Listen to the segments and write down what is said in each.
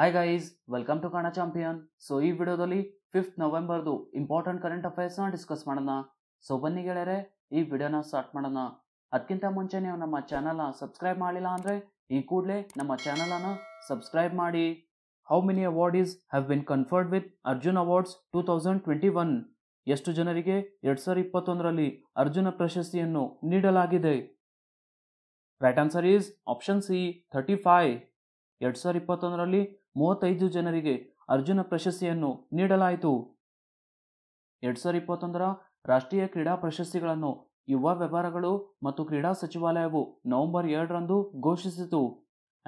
Hi guys welcome to Kana Champion so ಈ ವಿಡಿಯೋದಲ್ಲಿ fifth ನವೆಂಬರ್ದು ಇಂಪಾರ್ಟೆಂಟ್ ಕರೆಂಟ್ ಅಫೇರ್ಸ್ನ ಡಿಸ್ಕಸ್ ಮಾಡೋಣ ಸೊ ಬನ್ನಿ ಗೆಳೆಯರೆ ಈ ವಿಡಿಯೋನ ಸ್ಟಾರ್ಟ್ ಮಾಡೋಣ ಅದಕ್ಕಿಂತ ಮುಂಚೆ ನೀವು ನಮ್ಮ ಚಾನಲ್ನ ಸಬ್ಸ್ಕ್ರೈಬ್ ಮಾಡಿಲ್ಲ ಅಂದರೆ ಈ ಕೂಡಲೇ ನಮ್ಮ ಚಾನಲನ್ನ ಸಬ್ಸ್ಕ್ರೈಬ್ ಮಾಡಿ how many awardees have been conferred with Arjun awards two thousand twenty one ಎಷ್ಟು ಜನರಿಗೆ ಎರಡು ಸಾವಿರ ಇಪ್ಪತ್ತೊಂದರಲ್ಲಿ ಅರ್ಜುನ ಪ್ರಶಸ್ತಿಯನ್ನು ನೀಡಲಾಗಿದೆ right answer is option C thirty five ಎರಡು ಸಾವಿರ ಇಪ್ಪತ್ತೊಂದರಲ್ಲಿ ಮೂವತ್ತೈದು ಜನರಿಗೆ ಅರ್ಜುನ ಪ್ರಶಸ್ತಿಯನ್ನು ನೀಡಲಾಯಿತು ಎರಡು ಸಾವಿರದ ಇಪ್ಪತ್ತೊಂದರ ರಾಷ್ಟ್ರೀಯ ಕ್ರೀಡಾ ಪ್ರಶಸ್ತಿಗಳನ್ನು ಯುವ ವ್ಯವಹಾರಗಳು ಮತ್ತು ಕ್ರೀಡಾ ಸಚಿವಾಲಯವು ನವೆಂಬರ್ ಎರಡರಂದು ಘೋಷಿಸಿತು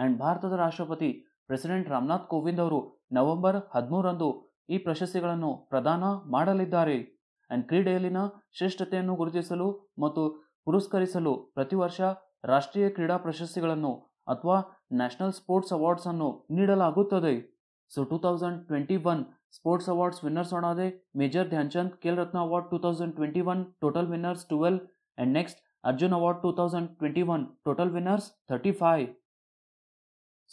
ಅಂಡ್ ಭಾರತದ ರಾಷ್ಟ್ರಪತಿ ಪ್ರೆಸಿಡೆಂಟ್ ರಾಮನಾಥ್ ಕೋವಿಂದ್ ಅವರು ನವೆಂಬರ್ ಹದಿಮೂರರಂದು ಈ ಪ್ರಶಸ್ತಿಗಳನ್ನು ಪ್ರದಾನ ಮಾಡಲಿದ್ದಾರೆ ಅಂಡ್ ಕ್ರೀಡೆಯಲ್ಲಿನ ಶ್ರೇಷ್ಠತೆಯನ್ನು ಗುರುತಿಸಲು ಮತ್ತು ಪುರಸ್ಕರಿಸಲು ಪ್ರತಿ ವರ್ಷ ರಾಷ್ಟ್ರೀಯ ಕ್ರೀಡಾ ಪ್ರಶಸ್ತಿಗಳನ್ನು ಅಥವಾ ನ್ಯಾಷನಲ್ ಸ್ಪೋರ್ಟ್ಸ್ ಅವಾರ್ಡ್ಸ್ ಅನ್ನು ನೀಡಲಾಗುತ್ತದೆ so two thousand twenty one sports awards winners ನೋಡೋದೆ major Dhyan Chand Khel Ratna award two thousand twenty one total winners twelve and next Arjun award 2021 total winners 35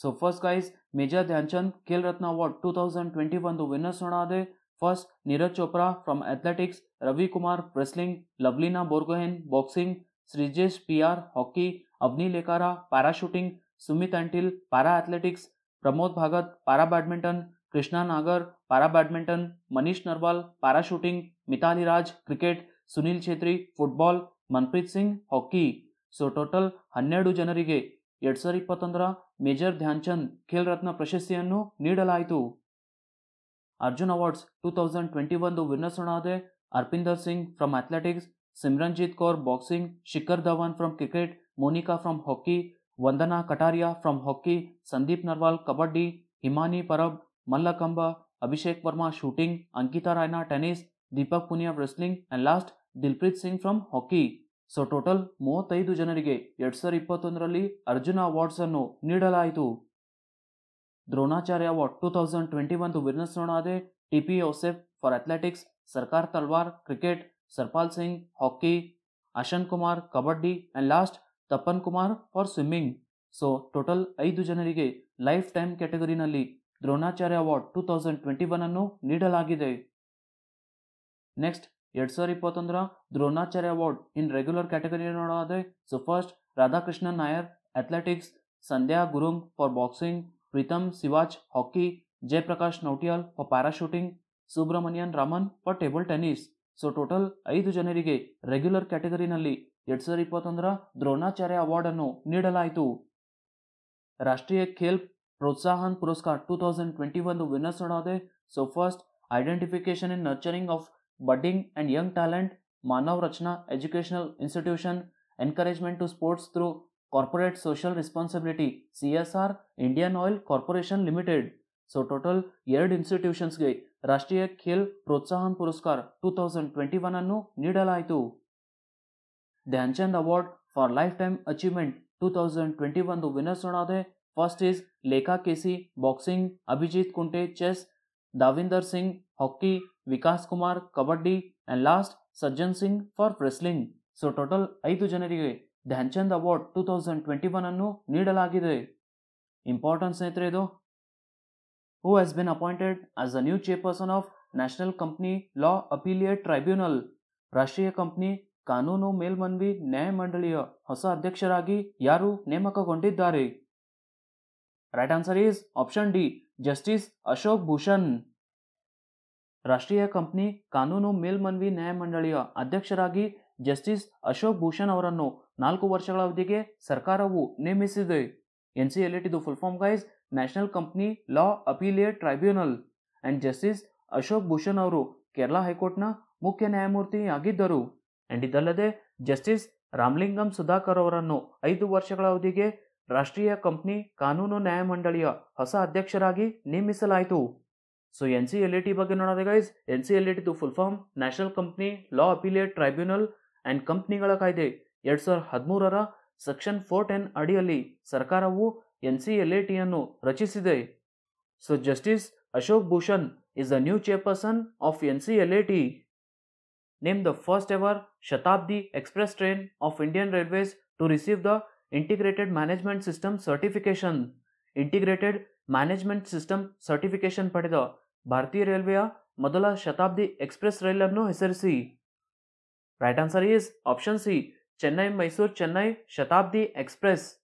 so first guys major dhyanchand khel ratna award 2021 the winners honade first neeraj chopra from athletics ravi kumar wrestling lavlina borgohen boxing srijesh pr hockey Avani Lekhara para shooting Sumit Antil para athletics Pramod Bhagat para badminton Krishna Nagar para badminton Manish Narwal para shooting Mithali Raj cricket Sunil Chhetri football Manpreet Singh hockey so total हनर् जन एड सवर इपत् major Dhyan Chand Khel Ratna प्रशस्तियों Arjun awards two thousand twenty one winners Arpinder Singh from अथ्लेटिस्मरणीत Kaur boxing Shikhar Dhawan from cricket Monika from hockey Vandana Kataria from hockey Sandeep Narwal kabaddi Himani Parab mallakhamb Abhishek Verma shooting Ankita Raina tennis Deepak Punia wrestling and last Dilpreet Singh from hockey so total मूव जन एड सवर इपत् Arjun awards Dronacharya award two thousand twenty one विरोदे TP Ouseph for athletics Sarkar Talwar cricket Sarpal Singh hockey Ashan Kumar kabaddi and last Tapan Kumar for swimming so total ಐದು ಜನರಿಗೆ life time ಕ್ಯಾಟಗರಿನಲ್ಲಿ Dronacharya award two thousand twenty one ಅನ್ನು ನೀಡಲಾಗಿದೆ ನೆಕ್ಸ್ಟ್ ಎರಡ್ ಸಾವಿರದ ಇಪ್ಪತ್ತೊಂದರ Dronacharya award in regular category ನೋಡೋದಾದ್ರೆ so first Radhakrishnan Nair athletics Sandhya Gurung for boxing Pritam Siwach hockey Jayaprakash Nautiyal for para shooting Subramanian Raman for table tennis so total ಐದು ಜನರಿಗೆ ರೆಗ್ಯುಲರ್ ಕ್ಯಾಟಗರಿನಲ್ಲಿ ಎರಡ್ ಸಾವಿರದ ಇಪ್ಪತ್ತೊಂದರ ದ್ರೋಣಾಚಾರ್ಯ ಅವಾರ್ಡನ್ನು ನೀಡಲಾಯಿತು ರಾಷ್ಟ್ರೀಯ Khel Protsahan Puraskar two thousand twenty ಒಂದು ವಿನ್ನರ್ಸ್ ನೋಡೋದೆ so first identification in nurturing of budding and young talent Manav Rachna educational institution encouragement to sports through corporate social responsibility C S R Indian Oil Corporation Limited so total ಎರಡು ಇನ್ಸ್ಟಿಟ್ಯೂಷನ್ಸ್ಗೆ ರಾಷ್ಟ್ರೀಯ Khel Protsahan Puraskar two thousand twenty one ಅನ್ನು ನೀಡಲಾಯಿತು Dhyanchand Award for Lifetime Achievement 2021. The winners are the first is Lekha Kesi, boxing, Abhijit Kunte, chess, Davinder Singh, hockey, Vikas Kumar, kabaddi, and last Sajjan Singh for wrestling. So total ಐದು ಜನರಿಗೆ Dhyan Chand award two thousand 2021 one ಅನ್ನು ನೀಡಲಾಗಿದೆ important ಸ್ನೇಹಿತರೆ ಇದು who has been appointed as a new chairperson of National Company Law Appellate Tribunal Rashtriya company ಕಾನೂನು ಮೇಲ್ಮನವಿ ನ್ಯಾಯಮಂಡಳಿಯ ಹೊಸ ಅಧ್ಯಕ್ಷರಾಗಿ ಯಾರು ನೇಮಕಗೊಂಡಿದ್ದಾರೆ right answer is option D Justice Ashok Bhushan Rashtriya company ಕಾನೂನು ಮೇಲ್ಮನವಿ ನ್ಯಾಯಮಂಡಳಿಯ ಅಧ್ಯಕ್ಷರಾಗಿ ಜಸ್ಟಿಸ್ ಅಶೋಕ್ ಭೂಷಣ್ ಅವರನ್ನು ನಾಲ್ಕು ವರ್ಷಗಳ ಅವಧಿಗೆ ಸರ್ಕಾರವು ನೇಮಿಸಿದೆ ಎನ್ ಸಿ ಎಲ್ ಇದು full form guys National Company Law Appellate Tribunal and Justice Ashok Bhushan ಅವರು ಕೇರಳ ಹೈಕೋರ್ಟ್ನ ಮುಖ್ಯ ನ್ಯಾಯಮೂರ್ತಿಯಾಗಿದ್ದರು ಅಂಡ್ ಇದಲ್ಲದೆ ಜಸ್ಟಿಸ್ ರಾಮಲಿಂಗಂ ಸುಧಾಕರ್ ಅವರನ್ನು ಐದು ವರ್ಷಗಳ ಅವಧಿಗೆ ರಾಷ್ಟ್ರೀಯ ಕಂಪ್ನಿ ಕಾನೂನು ನ್ಯಾಯಮಂಡಳಿಯ ಹೊಸ ಅಧ್ಯಕ್ಷರಾಗಿ ನೇಮಿಸಲಾಯಿತು so N C L E T ಬಗ್ಗೆ ನೋಡೋದೇ guys N C L E ಟಿದು full form National Company Law Appellate Tribunal and ಕಂಪ್ನಿಗಳ ಕಾಯ್ದೆ ಎರಡು ಸಾವಿರದ ಹದಿಮೂರರ ಸೆಕ್ಷನ್ ಫೋರ್ ಟೆನ್ ಅಡಿಯಲ್ಲಿ ಸರ್ಕಾರವು ಎನ್ ಸಿ ಎಲ್ ಎ ಟಿಯನ್ನು ರಚಿಸಿದೆ so Justice Ashok Bhushan is the new chairperson of N C L A T named the first ever Shatabdi Express train of Indian Railways to receive the Integrated Management System Certification. Integrated Management System Certification Padida Bharatiya Railway Madala Shatabdi Express Rail Anno Hesarisi. Right answer is option C Chennai Mysore Chennai Shatabdi Express.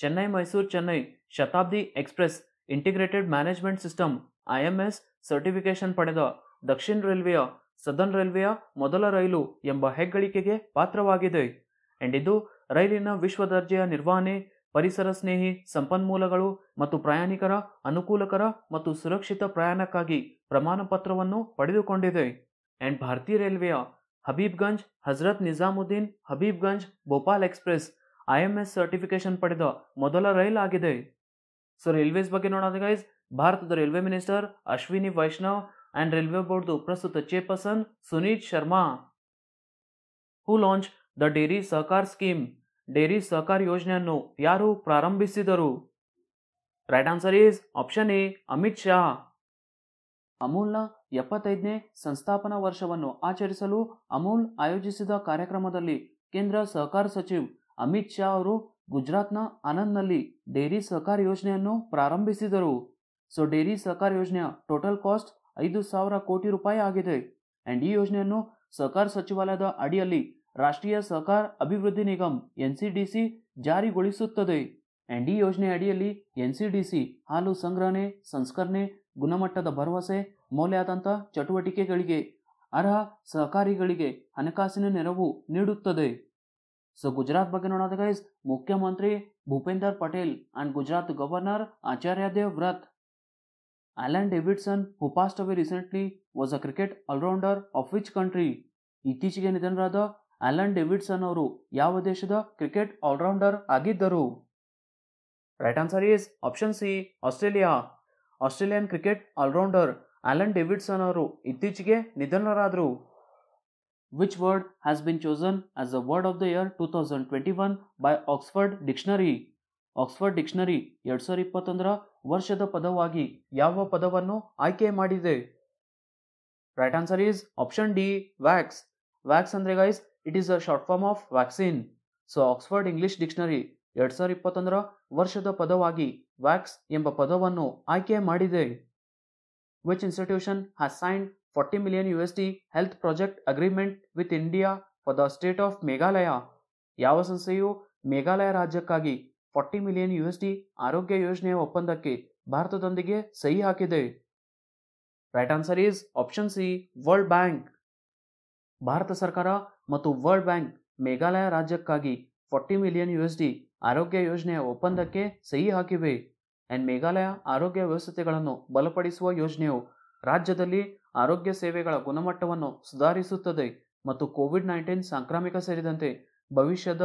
Chennai Mysore Chennai Shatabdi Express Integrated Management System IMS Certification Padida Dakshin Railway Southern ರೈಲ್ವೆಯ ಮೊದಲ ರೈಲು ಎಂಬ ಹೆಗ್ಗಳಿಕೆಗೆ ಪಾತ್ರವಾಗಿದೆ ಇದು ರೈಲಿನ ವಿಶ್ವ ದರ್ಜೆಯ ನಿರ್ವಹಣೆ ಪರಿಸರ ಸ್ನೇಹಿ ಸಂಪನ್ಮೂಲಗಳು ಮತ್ತು ಪ್ರಯಾಣಿಕರ ಅನುಕೂಲಕರ ಮತ್ತು ಸುರಕ್ಷಿತ ಪ್ರಯಾಣಕ್ಕಾಗಿ ಪ್ರಮಾಣ ಪತ್ರವನ್ನು ಪಡೆದುಕೊಂಡಿದೆ ಅಂಡ್ ಭಾರತೀಯ ರೈಲ್ವೆಯ Habibganj Hazrat Nizamuddin Habibganj Bhopal Express IMS certification ಪಡೆದ ಮೊದಲ ರೈಲ್ ಆಗಿದೆ ಸೊ ರೈಲ್ವೇಸ್ ಬಗ್ಗೆ ನೋಡೋದ ಗೈಸ್ ಭಾರತದ railway minister Ashwini Vaishnaw and railway ಬೋರ್ಡ್ದು ಪ್ರಸ್ತುತ chairperson Suneet Sharma who launch the dairy Dairy scheme dairy Dairy ಯೋಜನೆಯನ್ನು ಯಾರು ಪ್ರಾರಂಭಿಸಿದರು right answer is option A Amit Shah ಅಮೂಲ್ನ ಎಪ್ಪತ್ತೈದನೇ ಸಂಸ್ಥಾಪನಾ ವರ್ಷವನ್ನು ಆಚರಿಸಲು ಅಮೂಲ್ ಆಯೋಜಿಸಿದ ಕಾರ್ಯಕ್ರಮದಲ್ಲಿ ಕೇಂದ್ರ ಸಹಕಾರ ಸಚಿವ್ ಅಮಿತ್ ಶಾ ಅವರು ಗುಜರಾತ್ನ ಆನಂದ್ನಲ್ಲಿ ಡೇರಿ ಸಹಕಾರ ಯೋಜನೆಯನ್ನು ಪ್ರಾರಂಭಿಸಿದರು ಸೊ ಡೇರಿ ಸಹಕಾರ ಯೋಜನೆಯ ಟೋಟಲ್ ಕಾಸ್ಟ್ ಐದು ಸಾವಿರ ಕೋಟಿ ರೂಪಾಯಿ ಆಗಿದೆ ಅಂಡ್ ಈ ಯೋಜನೆಯನ್ನು ಸಹಕಾರ ಸಚಿವಾಲಯದ ಅಡಿಯಲ್ಲಿ ರಾಷ್ಟ್ರೀಯ ಸಹಕಾರ ಅಭಿವೃದ್ಧಿ ನಿಗಮ್ ಎನ್ ಸಿ ಡಿ ಸಿ ಜಾರಿಗೊಳಿಸುತ್ತದೆ ಅಂಡ್ ಈ ಯೋಜನೆ ಅಡಿಯಲ್ಲಿ ಎನ್ ಸಿ ಡಿ ಸಿ ಹಾಲು ಸಂಗ್ರಹಣೆ ಸಂಸ್ಕರಣೆ ಗುಣಮಟ್ಟದ ಭರವಸೆ ಮೌಲ್ಯಾಧಾಂತ ಚಟುವಟಿಕೆಗಳಿಗೆ ಅರ್ಹ ಸಹಕಾರಿಗಳಿಗೆ ಹಣಕಾಸಿನ ನೆರವು ನೀಡುತ್ತದೆ ಸೊ ಗುಜರಾತ್ ಬಗ್ಗೆ ನೋಡೋದಾಗೈಸ್ ಮುಖ್ಯಮಂತ್ರಿ Bhupender Patel and Gujarat governor Acharya Devvrat Alan Davidson, who passed away recently, was a cricket all-rounder of which country? ಇತ್ತೀಚೆಗೆ ನಿಧನರಾದ ಅಲನ್ ಡೆವಿಡ್ಸನ್ ಅವರು ಯಾವ ದೇಶದ ಕ್ರಿಕೆಟ್ ಆಲ್ರೌಂಡರ್ ಆಗಿದ್ದರು right answer is option C Australia Australian cricket allrounder Alan Davidson ಅವರು ಇತ್ತೀಚೆಗೆ ನಿಧನರಾದರು which word has been chosen as a word of the year two thousand twenty one by Oxford dictionary Oxford dictionary ಎರಡು ಸಾವಿರ ಇಪ್ಪತ್ತೊಂದರ ವರ್ಷದ ಪದವಾಗಿ ಯಾವ ಪದವನ್ನು ಆಯ್ಕೆ ಮಾಡಿದೆ right answer is option D vax vax ಅಂದರೆ guys it is a short form of vaccine so Oxford English dictionary ಎರಡ್ ಸಾವಿರ ಇಪ್ಪತ್ತೊಂದರ ವರ್ಷದ ಪದವಾಗಿ ವ್ಯಾಕ್ಸ್ ಎಂಬ ಪದವನ್ನು ಆಯ್ಕೆ ಮಾಡಿದೆ which institution has signed forty million U S D health project agreement with India for the state of Meghalaya ಯಾವ ಸಂಸ್ಥೆಯು ಮೇಘಾಲಯ ರಾಜ್ಯಕ್ಕಾಗಿ ಫಾರ್ಟಿ ಮಿಲಿಯನ್ ಯುಎಸ್ಡಿ ಆರೋಗ್ಯ ಯೋಜನೆಯ ಒಪ್ಪಂದಕ್ಕೆ ಭಾರತದೊಂದಿಗೆ ಸಹಿ ಹಾಕಿದೆ right answer is option C world bank Bharat ಸರ್ಕಾರ ಮತ್ತು ವರ್ಲ್ಡ್ ಬ್ಯಾಂಕ್ ಮೇಘಾಲಯ ರಾಜ್ಯಕ್ಕಾಗಿ ಫಾರ್ಟಿ ಮಿಲಿಯನ್ ಯುಎಸ್ಡಿ ಆರೋಗ್ಯ ಯೋಜನೆಯ ಒಪ್ಪಂದಕ್ಕೆ ಸಹಿ ಹಾಕಿವೆ ಆ್ಯಂಡ್ ಮೇಘಾಲಯ ಆರೋಗ್ಯ ವ್ಯವಸ್ಥೆಗಳನ್ನು ಬಲಪಡಿಸುವ ಯೋಜನೆಯು ರಾಜ್ಯದಲ್ಲಿ ಆರೋಗ್ಯ ಸೇವೆಗಳ ಗುಣಮಟ್ಟವನ್ನು ಸುಧಾರಿಸುತ್ತದೆ ಮತ್ತು ಕೋವಿಡ್ ನೈನ್ಟೀನ್ ಸಾಂಕ್ರಾಮಿಕ ಸೇರಿದಂತೆ ಭವಿಷ್ಯದ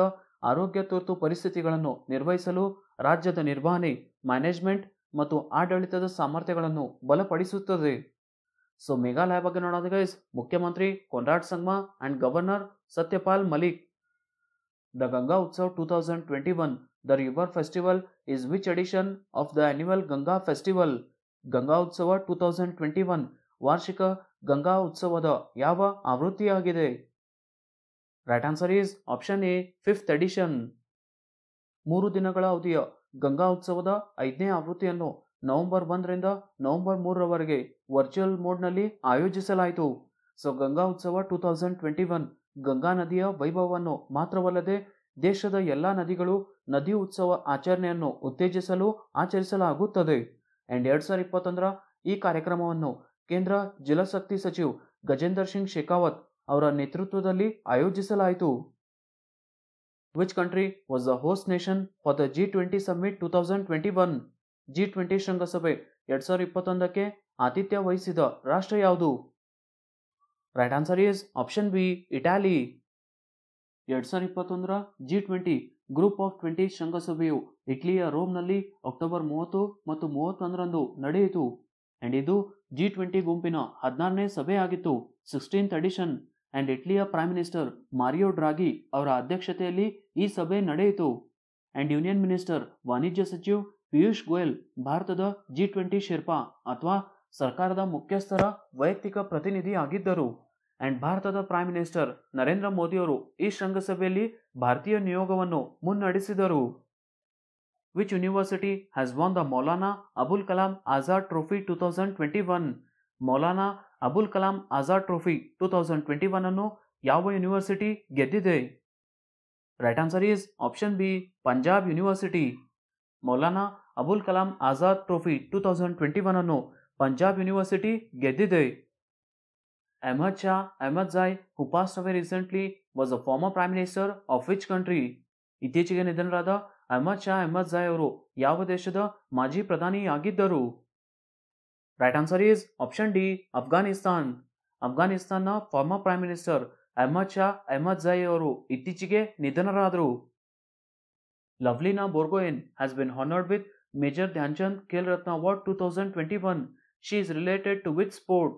ಆರೋಗ್ಯ ತುರ್ತು ಪರಿಸ್ಥಿತಿಗಳನ್ನು ನಿರ್ವಹಿಸಲು ರಾಜ್ಯದ ನಿರ್ವಹಣೆ ಮ್ಯಾನೇಜ್ಮೆಂಟ್ ಮತ್ತು ಆಡಳಿತದ ಸಾಮರ್ಥ್ಯಗಳನ್ನು ಬಲಪಡಿಸುತ್ತದೆ ಸೊ ಮೇಘಾಲಯ ಬಗ್ಗೆ ನೋಡೋದು ಗೈಸ್ ಮುಖ್ಯಮಂತ್ರಿ Conrad Sangma and governor Satyapal Malik the Ganga Utsav two thousand twenty one the river festival is which edition of the annual Ganga festival Ganga Utsav two thousand twenty one ವಾರ್ಷಿಕ ಗಂಗಾ ಉತ್ಸವದ ಯಾವ ಆವೃತ್ತಿಯಾಗಿದೆ right answer is option A fifth edition ಮೂರು ದಿನಗಳ ಅವಧಿಯ ಗಂಗಾ ಉತ್ಸವದ ಐದನೇ ಆವೃತ್ತಿಯನ್ನು ನವೆಂಬರ್ ಒಂದರಿಂದ ನವೆಂಬರ್ ಮೂರರವರೆಗೆ ವರ್ಚುವಲ್ ಮೋಡ್ನಲ್ಲಿ ಆಯೋಜಿಸಲಾಯಿತು so Ganga Utsav two thousand twenty one Ganga ನದಿಯ ವೈಭವವನ್ನು ಮಾತ್ರವಲ್ಲದೆ ದೇಶದ ಎಲ್ಲ ನದಿಗಳು ನದಿ ಉತ್ಸವ ಆಚರಣೆಯನ್ನು ಉತ್ತೇಜಿಸಲು ಆಚರಿಸಲಾಗುತ್ತದೆ ಅಂಡ್ ಎರಡು ಸಾವಿರದ ಇಪ್ಪತ್ತೊಂದರ ಈ ಕಾರ್ಯಕ್ರಮವನ್ನು ಕೇಂದ್ರ ಜಲಶಕ್ತಿ ಸಚಿವ್ ಗಜೇಂದ್ರ ಸಿಂಗ್ ಶೇಖಾವತ್ ಅವರ ನೇತೃತ್ವದಲ್ಲಿ ಆಯೋಜಿಸಲಾಯಿತು which country was the host nation for the G twenty summit two thousand twenty one G twenty ಶೃಂಗಸಭೆ ಎರಡ್ ಸಾವಿರದ ಇಪ್ಪತ್ತೊಂದಕ್ಕೆ ಆತಿಥ್ಯ ವಹಿಸಿದ ರಾಷ್ಟ್ರ ಯಾವುದು right answer is option B Italy ಎರಡ್ ಸಾವಿರದ ಇಪ್ಪತ್ತೊಂದರ G twenty group of twenty ಶೃಂಗಸಭೆಯು ಇಟ್ಲಿಯ ರೋಮ್ನಲ್ಲಿ ಅಕ್ಟೋಬರ್ ಮೂವತ್ತು ಮತ್ತು ಮೂವತ್ತೊಂದರಂದು ನಡೆಯಿತು ಅಂಡ್ ಇದು ಜಿ ಟ್ವೆಂಟಿ ಗುಂಪಿನ ಹದಿನಾರನೇ ಸಭೆ ಆಗಿತ್ತು ಸಿಕ್ಸ್ಟೀನ್ತ್ ಅಡಿಷನ್ ಅಂಡ್ ಇಟ್ಲಿಯ ಪ್ರೈಮ್ ಮಿನಿಸ್ಟರ್ ಮಾರಿಯೋ ಡ್ರಾಗಿ ಅವರ ಅಧ್ಯಕ್ಷತೆಯಲ್ಲಿ ಈ ಸಭೆ ನಡೆಯಿತು ಅಂಡ್ ಯೂನಿಯನ್ ಮಿನಿಸ್ಟರ್ ವಾಣಿಜ್ಯ ಸಚಿವ್ ಪಿಯೂಷ್ ಗೋಯಲ್ ಭಾರತದ ಜಿ ಟ್ವೆಂಟಿ ಶಿರ್ಪಾ ಅಥವಾ ಸರ್ಕಾರದ ಮುಖ್ಯಸ್ಥರ ವೈಯಕ್ತಿಕ ಪ್ರತಿನಿಧಿ ಆಗಿದ್ದರು ಅಂಡ್ ಭಾರತದ ಪ್ರೈಮ್ ಮಿನಿಸ್ಟರ್ ನರೇಂದ್ರ ಮೋದಿಯವರು ಈ ಶೃಂಗಸಭೆಯಲ್ಲಿ ಭಾರತೀಯ ನಿಯೋಗವನ್ನು ಮುನ್ನಡೆಸಿದರು which university has won the Maulana Abul Kalam Azad trophy two thousand twenty one Maulana Abul Kalam Azad trophy two thousand twenty one ಅನ್ನು ಯಾವ ಯೂನಿವರ್ಸಿಟಿ ಗೆದ್ದಿದೆ right answer is option B Punjab university Maulana Abul Kalam Azad trophy two thousand twenty one ಅನ್ನು ಪಂಜಾಬ್ ಯೂನಿವರ್ಸಿಟಿ ಗೆದ್ದಿದೆ Ahmad Shah Ahmad Zai who passed recently was a former prime minister of which country ಇತ್ತೀಚೆಗೆ ನಿಧನರಾದ ಅಹಮದ್ ಶಾ ಅಹಮದ್ ಝಾಯ್ ಅವರು ಯಾವ ದೇಶದ ಮಾಜಿ ಪ್ರಧಾನಿಯಾಗಿದ್ದರು right answer is option D Afghanistan ಅಫ್ಘಾನಿಸ್ತಾನ್ನ former prime minister Ahmad Shah Ahmad Zai ಅವರು ಇತ್ತೀಚೆಗೆ ನಿಧನರಾದರು Lovlina Borgohain has been honoured with major Dhyan Chand Khel Ratna award two thousand twenty one she is related to with sport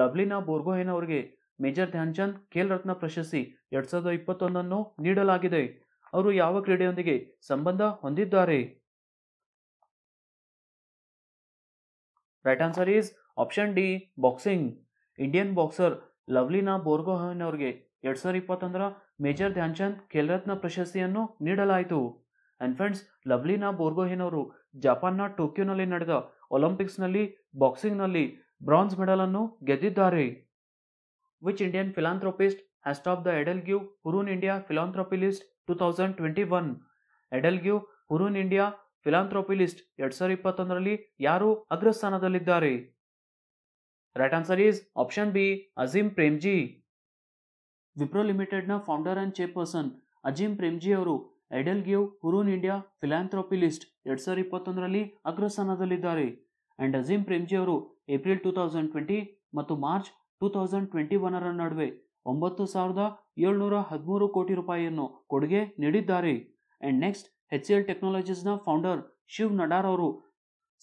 Lovlina Borgohain ಅವರಿಗೆ ಮೇಜರ್ ಧ್ಯಾನ್ಚಂದ್ ಖೇಲ್ ರತ್ನ ಪ್ರಶಸ್ತಿ ಎರಡ್ ಸಾವಿರದ ಇಪ್ಪತ್ತೊಂದನ್ನು ನೀಡಲಾಗಿದೆ ಅವರು ಯಾವ ಕ್ರೀಡೆಯೊಂದಿಗೆ ಸಂಬಂಧ ಹೊಂದಿದ್ದಾರೆ right answer is option D boxing Indian boxer Lovlina Borgohain ಅವರಿಗೆ ಎರಡ್ ಸಾವಿರದ ಇಪ್ಪತ್ತೊಂದರ ಮೇಜರ್ ಧ್ಯಾನ್ಚಂದ್ ಖೇಲ್ರತ್ನ ಪ್ರಶಸ್ತಿಯನ್ನು ನೀಡಲಾಯಿತು ಅಂಡ್ ಫ್ರೆಂಡ್ಸ್ ಲವ್ಲಿನಾ ಬೋರ್ಗೋಹೇನ್ ಅವರು ಜಪಾನ್ನ ಟೋಕಿಯೋನಲ್ಲಿ ನಡೆದ ಒಲಿಂಪಿಕ್ಸ್ನಲ್ಲಿ ಬಾಕ್ಸಿಂಗ್ನಲ್ಲಿ ಬ್ರಾನ್ಸ್ ಮೆಡಲನ್ನು ಗೆದ್ದಿದ್ದಾರೆ which Indian philanthropist has top the Edel Hurun Hurun India philanthropy list two thousand twenty one EdelGive Hurun India philanthropy list ಎರಡ್ ಸಾವಿರದ ಇಪ್ಪತ್ತೊಂದರಲ್ಲಿ ಯಾರು ಅಗ್ರಸ್ಥಾನದಲ್ಲಿದ್ದಾರೆ right answer is option B Azim Premji Wipro ಲಿಮಿಟೆಡ್ನ founder and chairperson Azim Premji ಅವರು EdelGive Hurun India philanthropy list ಎರಡ್ ಸಾವಿರದ ಇಪ್ಪತ್ತೊಂದರಲ್ಲಿ ಅಗ್ರಸ್ಥಾನದಲ್ಲಿದ್ದಾರೆ ಅಂಡ್ ಅಜೀಂ ಪ್ರೇಮ್ಜಿ ಅವರು ಏಪ್ರಿಲ್ ಟೂ ತೌಸಂಡ್ ಟ್ವೆಂಟಿ ಮತ್ತು ಮಾರ್ಚ್ ಟೂ ತೌಸಂಡ್ ಟ್ವೆಂಟಿ ಒನರ ನಡುವೆ ಒಂಬತ್ತು ಸಾವಿರದ ಏಳ್ನೂರ ಹದಿಮೂರು ಕೋಟಿ ರೂಪಾಯಿಯನ್ನು ಕೊಡುಗೆ ನೀಡಿದ್ದಾರೆ ಅಂಡ್ ನೆಕ್ಸ್ಟ್ ಎಚ್ ಎಲ್ ಟೆಕ್ನಾಲಜೀಸ್ನ ಫೌಂಡರ್ ಶಿವ್ ನಡಾರ್ ಅವರು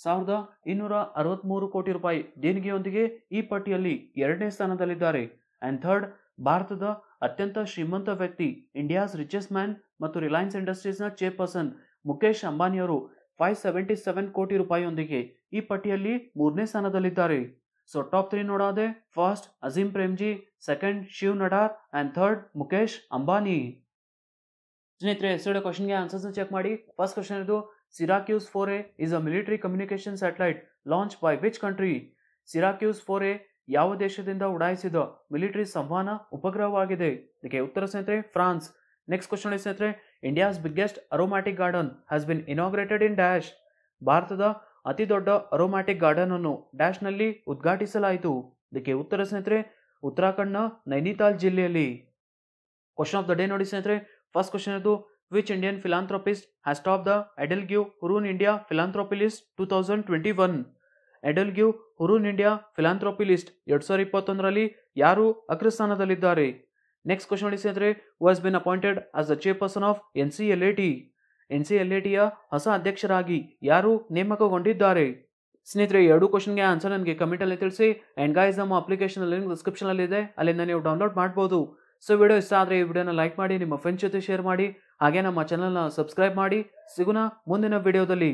ಸಾವಿರದ ಇನ್ನೂರ ಅರವತ್ತ್ಮೂರು ಕೋಟಿ ರೂಪಾಯಿ ದೇಣಿಗೆಯೊಂದಿಗೆ ಈ ಪಟ್ಟಿಯಲ್ಲಿ ಎರಡನೇ ಸ್ಥಾನದಲ್ಲಿದ್ದಾರೆ ಆ್ಯಂಡ್ ಥರ್ಡ್ ಭಾರತದ ಅತ್ಯಂತ ಶ್ರೀಮಂತ ವ್ಯಕ್ತಿ ಇಂಡಿಯಾಸ್ ರಿಚೆಸ್ಟ್ ಮ್ಯಾನ್ ಮತ್ತು ರಿಲಯನ್ಸ್ ಇಂಡಸ್ಟ್ರೀಸ್ನ ಚೇರ್ಪರ್ಸನ್ ಮುಖೇಶ್ ಅಂಬಾನಿಯವರು ಫೈವ್ ಸೆವೆಂಟಿ ಸೆವೆನ್ ಕೋಟಿ ರೂಪಾಯಿಯೊಂದಿಗೆ ಈ ಪಟ್ಟಿಯಲ್ಲಿ ಮೂರನೇ ಸ್ಥಾನದಲ್ಲಿದ್ದಾರೆ ಸೊ ಟಾಪ್ ತ್ರೀ ನೋಡೋದೆ first Azim Premji second Shiv Nadar and third Mukesh Ambani ಸ್ನೇಹಿತರೆ ಎಸ್ ಕ್ವಶನ್ಗೆ ಆನ್ಸರ್ಸ್ ಚೆಕ್ ಮಾಡಿ ಫಸ್ಟ್ ಕ್ವಶನ್ ಇದು Syracuse four A is a military communication satellite launch by which country Syracuse four A ಯಾವ ದೇಶದಿಂದ ಉಡಾಯಿಸಿದ ಮಿಲಿಟರಿ ಸಂವಹನ ಉಪಗ್ರಹವಾಗಿದೆ ಇದಕ್ಕೆ ಉತ್ತರ ಸ್ನೇಹಿತರೆ ಫ್ರಾನ್ಸ್ ನೆಕ್ಸ್ಟ್ ಕ್ವಶನ್ ಸ್ನೇಹಿತರೆ India's biggest aromatic garden has been inaugurated in dash ಭಾರತದ ಅತಿ ದೊಡ್ಡ ಅರೋಮ್ಯಾಟಿಕ್ ಗಾರ್ಡನ್ ಅನ್ನು ಡ್ಯಾಶ್ನಲ್ಲಿ ಉದ್ಘಾಟಿಸಲಾಯಿತು ಇದಕ್ಕೆ ಉತ್ತರ ಸ್ನೇಹಿತರೆ ಉತ್ತರಾಖಂಡ್ನ ನೈನಿತಾಲ್ ಜಿಲ್ಲೆಯಲ್ಲಿ ಕ್ವಶನ್ ಆಫ್ ದ ಡೇ ನೋಡಿ ಸ್ನೇಹಿತರೆ ಫಸ್ಟ್ ಕ್ವಶನ್ ಇದು which Indian philanthropist has top the EdelGive Hurun India philanthropy list two thousand twenty one EdelGive Hurun India philanthropy list ಎರಡು ಸಾವಿರ ಇಪ್ಪತ್ತೊಂದರಲ್ಲಿ ಯಾರು ಅಗ್ರಸ್ಥಾನದಲ್ಲಿದ್ದಾರೆ ನೆಕ್ಸ್ಟ್ ಕ್ವಶನ್ ನೋಡಿ ಸ್ನೇಹಿತರೆ was been appointed as the chairperson of N C L A T N C L A ಟಿಯ ಹೊಸ ಅಧ್ಯಕ್ಷರಾಗಿ ಯಾರು ನೇಮಕಗೊಂಡಿದ್ದಾರೆ ಸ್ನೇಹಿತರೆ ಎರಡು ಕ್ವಶನ್ಗೆ ಆನ್ಸರ್ ನನಗೆ ಕಮೆಂಟಲ್ಲಿ ತಿಳಿಸಿ ಆ್ಯಂಡ್ ಗೈಸ್ ನಮ್ಮ ಅಪ್ಲಿಕೇಶನ್ ಲಿಂಕ್ ಡಿಸ್ಕ್ರಿಪ್ಷನಲ್ಲಿದೆ ಅಲ್ಲಿಂದ ನೀವು ಡೌನ್ಲೋಡ್ ಮಾಡ್ಬೋದು ಸೊ ವಿಡಿಯೋ ಇಷ್ಟ ಆದರೆ ಈ ವಿಡಿಯೋನ ಲೈಕ್ ಮಾಡಿ ನಿಮ್ಮ ಫ್ರೆಂಡ್ಸ್ ಜೊತೆ ಶೇರ್ ಮಾಡಿ ಹಾಗೆ ನಮ್ಮ ಚಾನಲ್ನ ಸಬ್ಸ್ಕ್ರೈಬ್ ಮಾಡಿ ಸಿಗೋಣ ಮುಂದಿನ ವಿಡಿಯೋದಲ್ಲಿ